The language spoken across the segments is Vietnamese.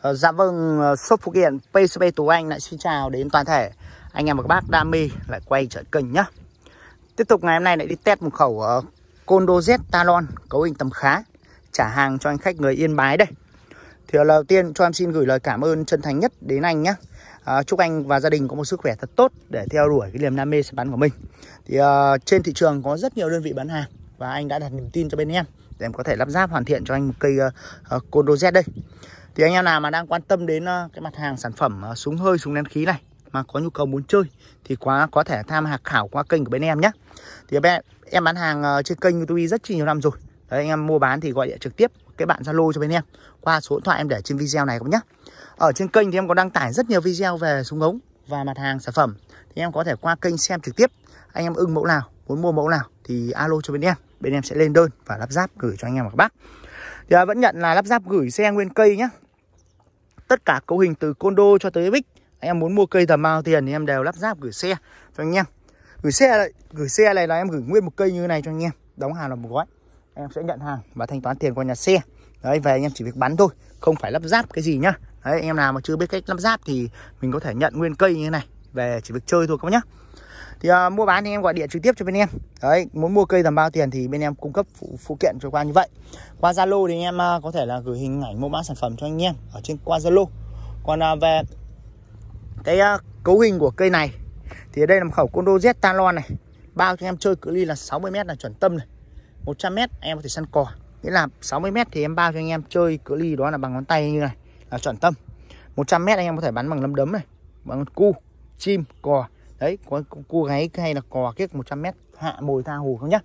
Ờ, dạ vâng, ờ, shop phụ kiện PCB Tú Anh lại xin chào đến toàn thể anh em và các bác đam mê lại quay trở kênh nhá. Tiếp tục ngày hôm nay lại đi test một khẩu uh, Condo Z Talon cấu hình tầm khá trả hàng cho anh khách người Yên Bái đây. Thì đầu tiên cho em xin gửi lời cảm ơn chân thành nhất đến anh nhé. À, chúc anh và gia đình có một sức khỏe thật tốt để theo đuổi cái niềm đam mê sản bắn của mình. Thì uh, trên thị trường có rất nhiều đơn vị bán hàng và anh đã đặt niềm tin cho bên em để em có thể lắp ráp hoàn thiện cho anh một cây uh, uh, Condo Z đây thì anh em nào mà đang quan tâm đến ờ, cái mặt hàng sản phẩm ờ, súng hơi súng nén khí này mà có nhu cầu muốn chơi thì quá có thể tham hạ khảo qua kênh của bên em nhé thì bên em bán hàng ờ, trên kênh của tôi rất nhiều năm rồi Đấy, anh em mua bán thì gọi điện trực tiếp cái bạn Zalo cho bên em qua số điện thoại em để trên video này cũng nhé ở trên kênh thì em có đăng tải rất nhiều video về súng ống và mặt hàng sản phẩm thì em có thể qua kênh xem trực tiếp anh em ưng mẫu nào muốn mua mẫu nào thì alo cho bên em bên em sẽ lên đơn và lắp ráp gửi cho anh em và các bác thì vẫn nhận là lắp ráp gửi xe nguyên cây nhé tất cả cấu hình từ condo cho tới bích anh em muốn mua cây tầm bao tiền thì em đều lắp ráp gửi xe cho anh em gửi xe lại gửi xe này là em gửi nguyên một cây như này cho anh em đóng hàng là một gói em sẽ nhận hàng và thanh toán tiền qua nhà xe đấy về anh em chỉ việc bán thôi không phải lắp ráp cái gì nhá đấy anh em nào mà chưa biết cách lắp ráp thì mình có thể nhận nguyên cây như thế này về chỉ việc chơi thôi các bác nhá thì à, mua bán thì em gọi điện trực tiếp cho bên em đấy muốn mua cây tầm bao tiền thì bên em cung cấp phụ, phụ kiện cho qua như vậy qua zalo thì em à, có thể là gửi hình ảnh mẫu mã sản phẩm cho anh em ở trên qua zalo còn à, về cái à, cấu hình của cây này thì ở đây là một khẩu condo z talon này bao cho em chơi cự ly là 60 m là chuẩn tâm này 100 m em có thể săn cò nghĩa là 60 m thì em bao cho anh em chơi cự ly đó là bằng ngón tay như này là chuẩn tâm 100 m anh em có thể bắn bằng lâm đấm này bằng cu chim cò đấy có cua gáy hay là cò kiếc 100 mét hạ mồi tha hồ không nhá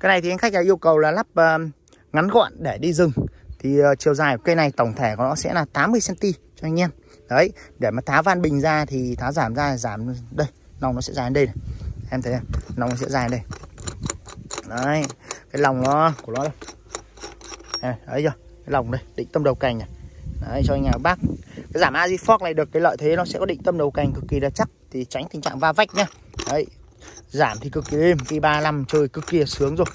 cái này thì anh khách yêu cầu là lắp uh, ngắn gọn để đi rừng thì uh, chiều dài của cây này tổng thể của nó sẽ là 80 cm cho anh em đấy để mà tháo van bình ra thì tháo giảm ra giảm đây lòng nó sẽ dài đây này em thấy không lòng nó sẽ dài đây đấy cái lòng nó của nó đây đấy chưa cái lòng đây định tâm đầu cành này đấy cho anh nhà bác cái giảm azifork này được cái lợi thế nó sẽ có định tâm đầu cành cực kỳ là chắc thì tránh tình trạng va vách nhá đấy giảm thì cực kỳ êm khi 35 chơi cực kỳ sướng rồi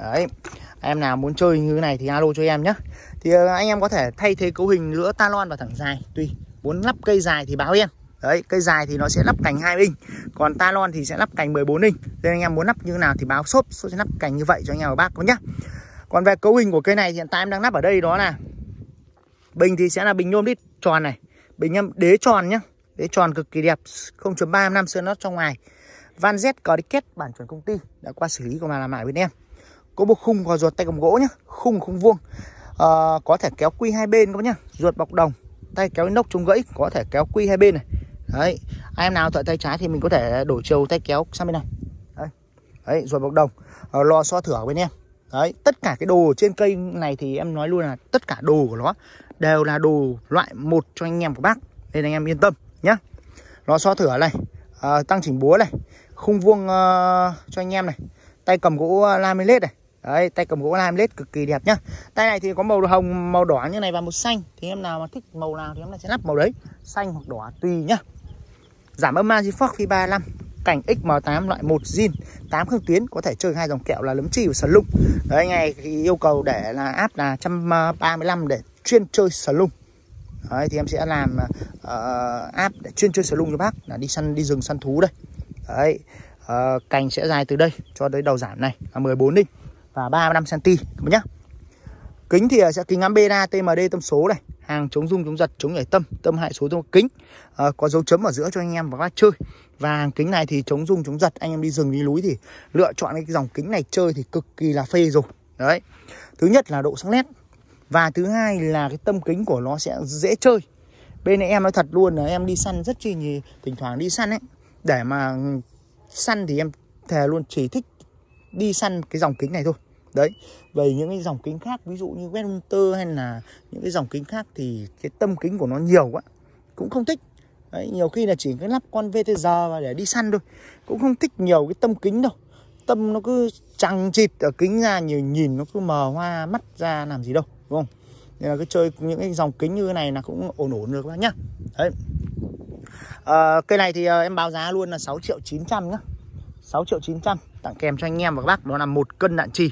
đấy em nào muốn chơi như thế này thì alo cho em nhé thì ờ, anh em có thể thay thế cấu hình nữa talon và thẳng dài tùy muốn lắp cây dài thì báo em đấy cây dài thì nó sẽ lắp cành 2 inch còn talon thì sẽ lắp cành 14 inch nên anh em muốn lắp như nào thì báo shop shop sẽ lắp cành như vậy cho anh em và bác có nhá còn về cấu hình của cây này hiện tại em đang lắp ở đây đó là bình thì sẽ là bình nhôm đít tròn này bình em đế tròn nhá Đế tròn cực kỳ đẹp 0.355 sơn lót trong ngoài Van Z có đi kết bản chuẩn công ty Đã qua xử lý của là làm lại bên em Có một khung có ruột tay cầm gỗ nhá Khung không vuông à, Có thể kéo quy hai bên các nhá Ruột bọc đồng Tay kéo nóc chống gãy Có thể kéo quy hai bên này Đấy Ai em nào thuận tay trái thì mình có thể đổi chiều tay kéo sang bên này Đấy, Đấy ruột bọc đồng à, Lò xo thửa bên em Đấy, tất cả cái đồ trên cây này thì em nói luôn là tất cả đồ của nó đều là đồ loại một cho anh em của bác nên anh em yên tâm nhá nó so thửa này à, tăng chỉnh búa này khung vuông uh, cho anh em này tay cầm gỗ laminate này đấy tay cầm gỗ laminate cực kỳ đẹp nhá tay này thì có màu hồng màu đỏ như này và màu xanh thì em nào mà thích màu nào thì em sẽ lắp màu đấy xanh hoặc đỏ tùy nhá giảm âm man Fox phi 35 cảnh XM8 loại 1 zin 8 khương tuyến có thể chơi hai dòng kẹo là lấm chi và sờ lung đấy anh này thì yêu cầu để là áp là 135 để chuyên chơi sờ lung Đấy, thì em sẽ làm uh, app để chuyên chơi sờ lung cho bác là đi săn đi rừng săn thú đây đấy uh, cành sẽ dài từ đây cho tới đầu giảm này là 14 inch và 35 cm nhá kính thì sẽ kính ngắm beta tmd tâm số này hàng chống rung chống giật chống nhảy tâm tâm hại số tâm kính uh, có dấu chấm ở giữa cho anh em và bác chơi và hàng kính này thì chống rung chống giật anh em đi rừng đi núi thì lựa chọn cái dòng kính này chơi thì cực kỳ là phê rồi đấy thứ nhất là độ sáng nét và thứ hai là cái tâm kính của nó sẽ dễ chơi bên này em nói thật luôn là em đi săn rất chi nhì thỉnh thoảng đi săn ấy để mà săn thì em thề luôn chỉ thích đi săn cái dòng kính này thôi đấy về những cái dòng kính khác ví dụ như Westminster hay là những cái dòng kính khác thì cái tâm kính của nó nhiều quá cũng không thích đấy, nhiều khi là chỉ cái lắp con VTR và để đi săn thôi cũng không thích nhiều cái tâm kính đâu tâm nó cứ trăng chịt ở kính ra nhiều nhìn nó cứ mờ hoa mắt ra làm gì đâu đúng vâng. không nên là cứ chơi những cái dòng kính như thế này là cũng ổn ổn được bác nhá đấy à, cây này thì à, em báo giá luôn là 6 triệu 900 nhá 6 triệu 900 tặng kèm cho anh em và các bác đó là một cân đạn trì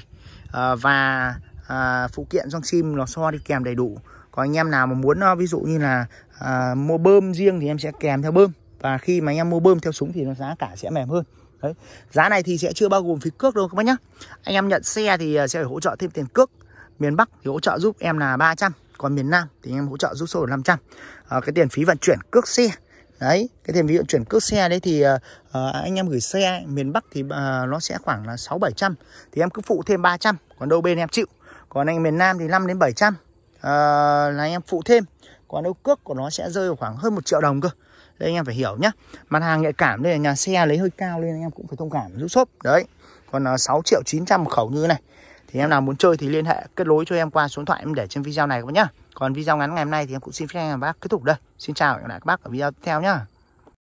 à, và à, phụ kiện trong sim nó so đi kèm đầy đủ còn anh em nào mà muốn à, ví dụ như là à, mua bơm riêng thì em sẽ kèm theo bơm và khi mà anh em mua bơm theo súng thì nó giá cả sẽ mềm hơn Đấy. Giá này thì sẽ chưa bao gồm phí cước đâu các bác nhá Anh em nhận xe thì à, sẽ phải hỗ trợ thêm tiền cước miền Bắc thì hỗ trợ giúp em là 300 còn miền Nam thì em hỗ trợ giúp sổ 500 à, cái tiền phí vận chuyển cước xe đấy cái tiền phí vận chuyển cước xe đấy thì à, anh em gửi xe miền Bắc thì à, nó sẽ khoảng là 6 700 thì em cứ phụ thêm 300 còn đâu bên em chịu còn anh miền Nam thì 5 đến 700 à, là em phụ thêm còn đâu cước của nó sẽ rơi vào khoảng hơn một triệu đồng cơ đây anh em phải hiểu nhá mặt hàng nhạy cảm đây là nhà xe lấy hơi cao lên, anh em cũng phải thông cảm giúp shop đấy còn 6 triệu 900 một khẩu như thế này thì em nào muốn chơi thì liên hệ kết nối cho em qua số điện thoại em để trên video này các bác nhá còn video ngắn ngày hôm nay thì em cũng xin phép các bác kết thúc đây xin chào và hẹn gặp lại các bác ở video tiếp theo nhá